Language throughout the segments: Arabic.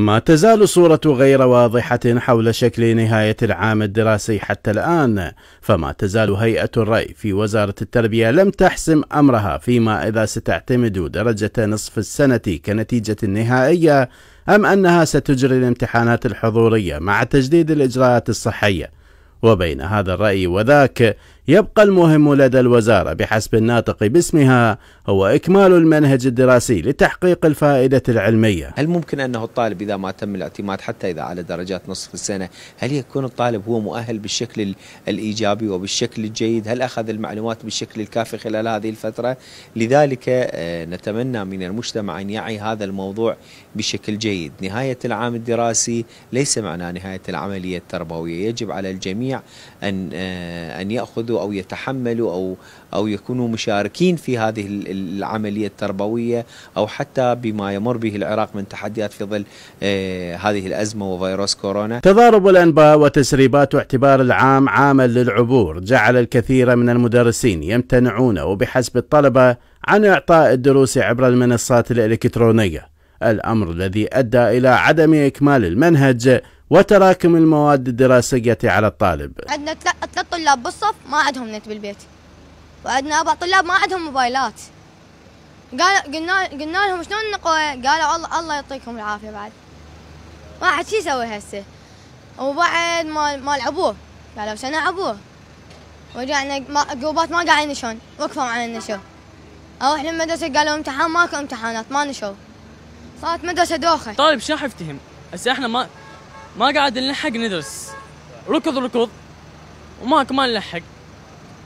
ما تزال الصورة غير واضحة حول شكل نهاية العام الدراسي حتى الآن، فما تزال هيئة الرأي في وزارة التربية لم تحسم أمرها فيما إذا ستعتمد درجة نصف السنة كنتيجة نهائية أم أنها ستجري الامتحانات الحضورية مع تجديد الإجراءات الصحية. وبين هذا الرأي وذاك يبقى المهم لدى الوزارة بحسب الناطق باسمها هو إكمال المنهج الدراسي لتحقيق الفائدة العلمية هل ممكن أنه الطالب إذا ما تم الاعتماد حتى إذا على درجات نصف السنة هل يكون الطالب هو مؤهل بالشكل الإيجابي وبالشكل الجيد هل أخذ المعلومات بالشكل الكافي خلال هذه الفترة لذلك آه، نتمنى من المجتمع أن يعي هذا الموضوع بشكل جيد نهاية العام الدراسي ليس معناه نهاية العملية التربوية يجب على الجميع أن آه، أن يأخذوا او يتحملوا او او يكونوا مشاركين في هذه العمليه التربويه او حتى بما يمر به العراق من تحديات في ظل آه، هذه الازمه وفيروس كورونا. تضارب الانباء وتسريبات اعتبار العام عاما للعبور جعل الكثير من المدرسين يمتنعون وبحسب الطلبه عن اعطاء الدروس عبر المنصات الالكترونيه. الامر الذي ادى الى عدم اكمال المنهج وتراكم المواد الدراسية على الطالب عندنا ثلاث طلاب بالصف ما عندهم نت بالبيت وعندنا أربع طلاب ما عندهم موبايلات قال قلنا قلنا لهم شلون نقوى قالوا الله الله يعطيكم العافية بعد ما حد شي يسوي هسه وبعد ما ما لعبوه قالوا شنو لعبوه ورجعنا جروبات ما قاعدين ينشون وقفوا عن النشو او احنا المدرسه قالوا امتحان ماكو امتحانات ما نشو صارت مدرسه دوخه طالب شو حفتهم هسه احنا ما ما قاعد نلحق ندرس ركض ركض وماك ما نلحق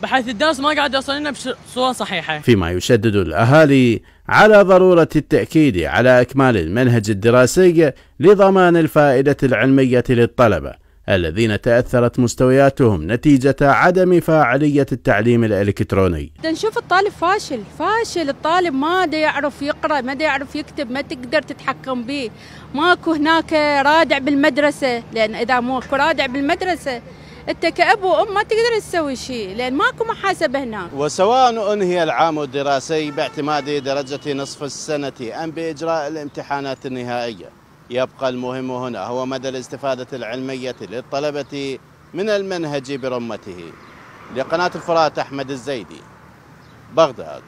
بحيث الدرس ما قاعد يوصل لنا بصوره صحيحه. فيما يشدد الاهالي على ضروره التاكيد على اكمال المنهج الدراسي لضمان الفائده العلميه للطلبه الذين تأثرت مستوياتهم نتيجة عدم فاعلية التعليم الإلكتروني نشوف الطالب فاشل فاشل الطالب ما يعرف يقرأ ما يعرف يكتب ما تقدر تتحكم به ماكو هناك رادع بالمدرسة لأن إذا ماكو رادع بالمدرسة انت كاب وام ما تقدر تسوي شيء لان ماكو محاسبه هناك. وسواء انهي العام الدراسي باعتماد درجه نصف السنه ام باجراء الامتحانات النهائيه. يبقى المهم هنا هو مدى الاستفادة العلمية للطلبة من المنهج برمته لقناة الفرات أحمد الزيدي بغداد